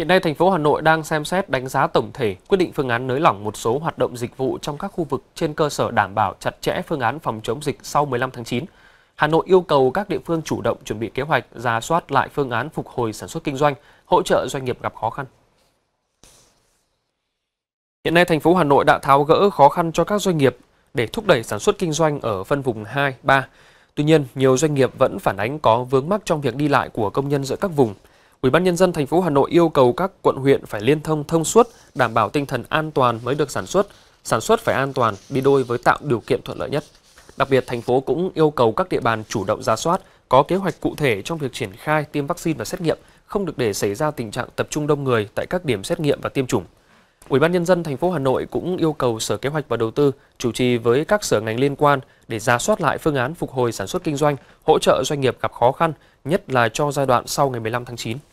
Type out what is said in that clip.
Hiện nay, thành phố Hà Nội đang xem xét đánh giá tổng thể, quyết định phương án nới lỏng một số hoạt động dịch vụ trong các khu vực trên cơ sở đảm bảo chặt chẽ phương án phòng chống dịch sau 15 tháng 9. Hà Nội yêu cầu các địa phương chủ động chuẩn bị kế hoạch, ra soát lại phương án phục hồi sản xuất kinh doanh, hỗ trợ doanh nghiệp gặp khó khăn. Hiện nay, thành phố Hà Nội đã tháo gỡ khó khăn cho các doanh nghiệp để thúc đẩy sản xuất kinh doanh ở phân vùng 2, 3. Tuy nhiên, nhiều doanh nghiệp vẫn phản ánh có vướng mắc trong việc đi lại của công nhân giữa các vùng – Ủy ban nhân dân thành phố Hà Nội yêu cầu các quận huyện phải liên thông thông suốt, đảm bảo tinh thần an toàn mới được sản xuất, sản xuất phải an toàn đi đôi với tạo điều kiện thuận lợi nhất. Đặc biệt, thành phố cũng yêu cầu các địa bàn chủ động ra soát, có kế hoạch cụ thể trong việc triển khai tiêm vaccine và xét nghiệm, không được để xảy ra tình trạng tập trung đông người tại các điểm xét nghiệm và tiêm chủng. Ủy ban nhân dân thành phố Hà Nội cũng yêu cầu Sở Kế hoạch và Đầu tư chủ trì với các sở ngành liên quan để ra soát lại phương án phục hồi sản xuất kinh doanh, hỗ trợ doanh nghiệp gặp khó khăn, nhất là cho giai đoạn sau ngày 15 tháng 9.